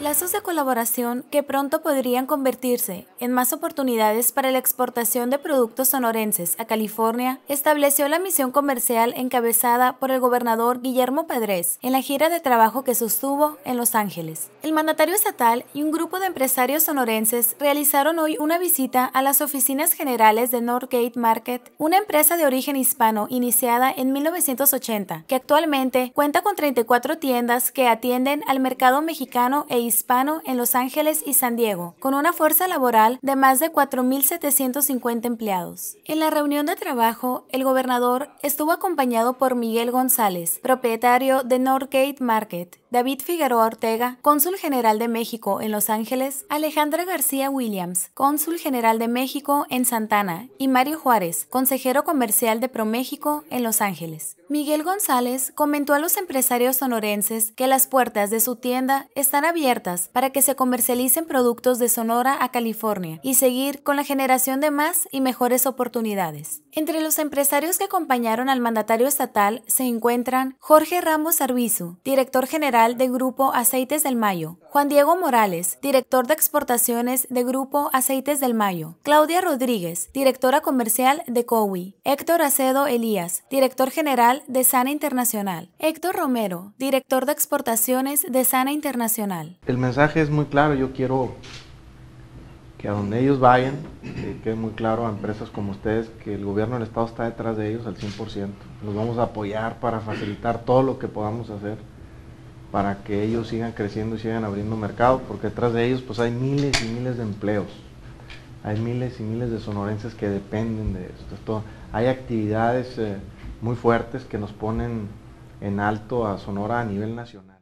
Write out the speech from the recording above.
Lazos de colaboración que pronto podrían convertirse en más oportunidades para la exportación de productos sonorenses a California estableció la misión comercial encabezada por el gobernador Guillermo Padrés en la gira de trabajo que sostuvo en Los Ángeles. El mandatario estatal y un grupo de empresarios sonorenses realizaron hoy una visita a las oficinas generales de Northgate Market, una empresa de origen hispano iniciada en 1980, que actualmente cuenta con 34 tiendas que atienden al mercado mexicano e hispano en Los Ángeles y San Diego, con una fuerza laboral de más de 4.750 empleados. En la reunión de trabajo, el gobernador estuvo acompañado por Miguel González, propietario de Northgate Market, David Figueroa Ortega, cónsul general de México en Los Ángeles, Alejandra García Williams, cónsul general de México en Santana, y Mario Juárez, consejero comercial de ProMéxico en Los Ángeles. Miguel González comentó a los empresarios sonorenses que las puertas de su tienda están abiertas para que se comercialicen productos de Sonora a California y seguir con la generación de más y mejores oportunidades. Entre los empresarios que acompañaron al mandatario estatal se encuentran Jorge Ramos Arbizu, director general de Grupo Aceites del Mayo, Juan Diego Morales, director de exportaciones de Grupo Aceites del Mayo, Claudia Rodríguez, directora comercial de COWI, Héctor Acedo Elías, director general de Sana Internacional, Héctor Romero, director de exportaciones de Sana Internacional el mensaje es muy claro. Yo quiero que a donde ellos vayan, que quede muy claro a empresas como ustedes que el gobierno del Estado está detrás de ellos al 100%. Los vamos a apoyar para facilitar todo lo que podamos hacer para que ellos sigan creciendo y sigan abriendo mercado, porque detrás de ellos pues hay miles y miles de empleos, hay miles y miles de sonorenses que dependen de esto. hay actividades eh, muy fuertes que nos ponen en alto a Sonora a nivel nacional.